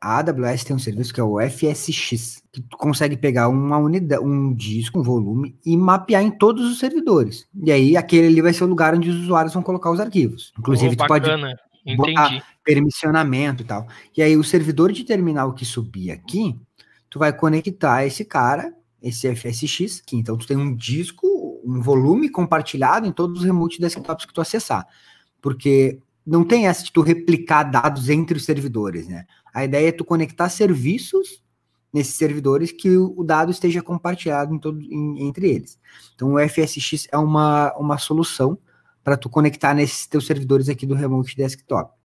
a AWS tem um serviço que é o FSX, que tu consegue pegar uma unidade, um disco, um volume e mapear em todos os servidores. E aí aquele ali vai ser o lugar onde os usuários vão colocar os arquivos. Inclusive oh, tu pode Entendi. permissionamento e tal. E aí o servidor de terminal que subir aqui, tu vai conectar esse cara, esse FSX, que então tu tem um disco, um volume compartilhado em todos os remote desktops que tu acessar. Porque não tem essa de tu replicar dados entre os servidores, né? A ideia é tu conectar serviços nesses servidores que o dado esteja compartilhado em todo, em, entre eles. Então o FSX é uma, uma solução para tu conectar nesses teus servidores aqui do Remote Desktop.